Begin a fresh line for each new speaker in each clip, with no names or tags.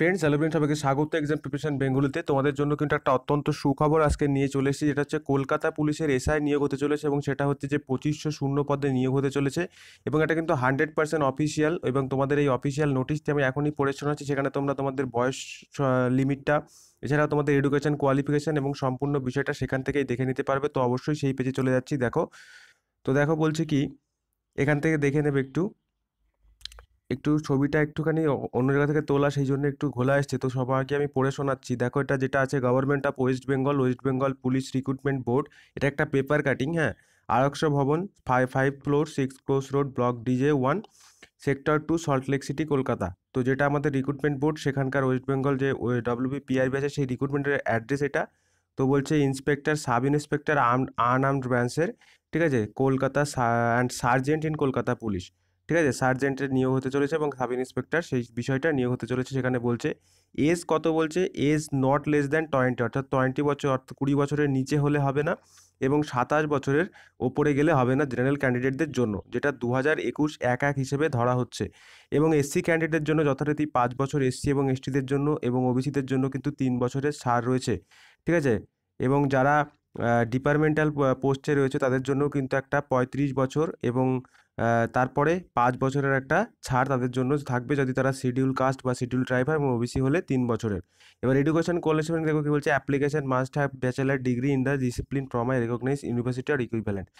friends অ্যালোব্রেন সবাইকে স্বাগত exam preparation বেঙ্গুলিতে তোমাদের জন্য কিন্তু একটা অত্যন্ত সুখবর আজকে নিয়ে চলে এসেছি যেটা হচ্ছে কলকাতা পুলিশের এসআই নিয়োগ হতে চলেছে এবং সেটা হচ্ছে যে পঁচিশশো শূন্য পদে নিয়োগ হতে চলেছে এবং এটা কিন্তু হান্ড্রেড পার্সেন্ট অফিসিয়াল এবং তোমাদের এই অফিসিয়াল নোটিশটি আমি এখনই পড়ে শোনাচ্ছি সেখানে তোমরা তোমাদের বয়স লিমিটটা এছাড়াও তোমাদের এডুকেশন কোয়ালিফিকেশান এবং সম্পূর্ণ বিষয়টা সেখান থেকেই দেখে নিতে পারবে তো অবশ্যই সেই পেজে চলে যাচ্ছি দেখো তো দেখো বলছে কি এখান থেকে দেখে নেবে একটু একটু ছবিটা একটুখানি অন্য জায়গা থেকে তোলা সেই জন্য একটু ঘোলা এসছে তো সবাইকে আমি পড়ে শোনাচ্ছি দেখো এটা যেটা আছে government of West Bengal West Bengal police recruitment board এটা একটা পেপার কাটিং হ্যাঁ Araksha Bhavan five five floor six cross road block DJ one sector two Salt Lake City Kolkata তো যেটা আমাদের রিক্রুটমেন্ট বোর্ড সেখানকার ওয়েস্ট বেঙ্গল যে ডব্লিউবি পিআরবি আছে সেই রিক্রুটমেন্টের অ্যাড্রেস এটা তো বলছে inspector sub inspector arm unarmed ব্রাঞ্চের ঠিক আছে Kolkata and sergeant in Kolkata police ঠিক আছে সার্জেন্টের নিয়োগ হতে চলেছে এবং সাব ইন্সপেক্টর সেই বিষয়টা নিয়োগ হতে চলেছে সেখানে বলছে এজ কত বলছে age not less than twenty অর্থাৎ টোয়েন্টি বছর অর্থাৎ কুড়ি বছরের নিচে হলে হবে না এবং সাতাশ বছরের ওপরে গেলে হবে না জেনারেল ক্যান্ডিডেটদের জন্য যেটা দু হাজার একুশ এক এক হিসেবে ধরা হচ্ছে এবং এসসি ক্যান্ডিডেটের জন্য যথারীতি পাঁচ বছর এসসি এবং এসটিদের জন্য এবং ওবিসিদের জন্য কিন্তু তিন বছরের সার রয়েছে ঠিক আছে এবং যারা ডিপার্টমেন্টাল পোস্টে রয়েছে তাদের জন্য কিন্তু একটা পঁয়ত্রিশ বছর এবং তারপরে পাঁচ বছরের একটা ছাড় তাদের জন্য থাকবে যদি তারা শিডিউল কাস্ট বা শিডিউল ট্রাইভার হয় এবং ওবিসি হলে তিন বছরের এবার এডুকেশন কোয়ালিফিকেশন দেখো কী বলছে application must have bachelor degree in the discipline from I recognise university or equivalent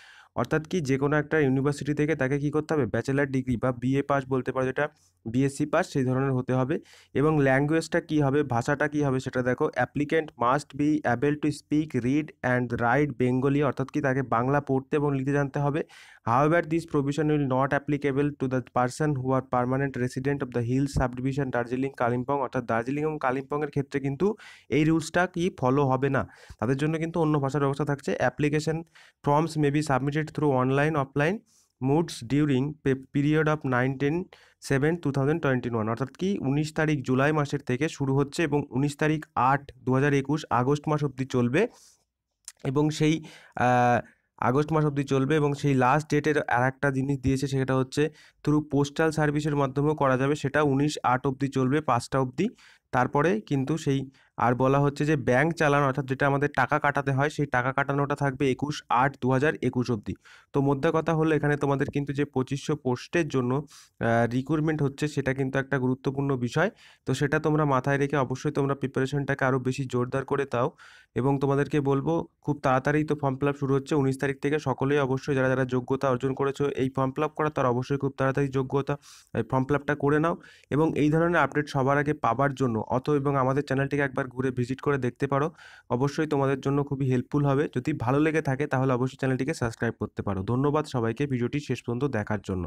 অর্থাৎ কি যে কোনো একটা ইউনিভার্সিটি থেকে তাকে কি করতে হবে ব্যাচেলার ডিগ্রি বা বিএ পাস বলতে পারো যেটা বিএসসি পাস সেই ধরনের হতে হবে এবং ল্যাঙ্গুয়েজটা কি হবে ভাষাটা কি হবে সেটা দেখো applicant must be able to speak read and write Bengali অর্থাৎ কি তাকে বাংলা পড়তে এবং লিখতে জানতে হবে however this provision subdivision will not applicable to the person who are permanent resident of the hill subdivision Darjeeling Kalimpong অর্থাৎ দার্জিলিং এবং কালিম্পংয়ের ক্ষেত্রে কিন্তু এই রুলসটা কি ফলো হবে না তাদের জন্য কিন্তু অন্য ভাষার ব্যবস্থা থাকছে application forms may be submitted through online offline modes during period of nineteen seven two thousand twenty one অর্থাৎ কি উনিশ তারিখ জুলাই মাসের থেকে শুরু হচ্ছে এবং উনিশ তারিখ আট দু হাজার একুশ আগস্ট মাস অবধি চলবে এবং সেই আগস্ট মাস অবধি চলবে এবং সেই লাস্ট ডেটের আর একটা জিনিস দিয়েছে সেটা হচ্ছে থ্রু পোস্টাল সার্ভিসের মাধ্যমেও করা যাবে সেটা উনিশ আট অবধি চলবে পাঁচটা অবধি তারপরে কিন্তু সেই আর বলা হচ্ছে যে ব্যাংক চালান অর্থাৎ যেটা আমাদের টাকা কাটাতে হয় সেই টাকা কাটানোটা থাকবে একুশ আট দু হাজার একুশ অবধি তো মধ্যে কথা হলো এখানে তোমাদের কিন্তু যে পঁচিশশো পোস্টের জন্য রিক্রুটমেন্ট হচ্ছে সেটা কিন্তু একটা গুরুত্বপূর্ণ বিষয় তো সেটা তোমরা মাথায় রেখে অবশ্যই তোমরা প্রিপারেশনটাকে আরও বেশি জোরদার করে দাও এবং তোমাদেরকে বলবো খুব তাড়াতাড়ি তো ফর্ম ফিল আপ শুরু হচ্ছে উনিশ তারিখ থেকে সকলেই অবশ্যই যারা যারা যোগ্যতা অর্জন করেছো এই ফর্ম ফিল আপ করা তার অবশ্যই খুব তাড়াতাড়ি যোগ্যতা ফর্ম ফিল আপটা করে নাও এবং এই ধরনের আপডেট সবার আগে পাবার জন্য অত এবং আমাদের চ্যানেলটিকে একবার ঘুরে ভিজিট করে দেখতে পারো অবশ্যই তোমাদের জন্য খুবই হেল্পফুল হবে যদি ভালো লেগে থাকে তাহলে অবশ্যই চ্যানেলটিকে সাবস্ক্রাইব করতে পারো ধন্যবাদ সবাইকে ভিডিওটি শেষ পর্যন্ত দেখার জন্য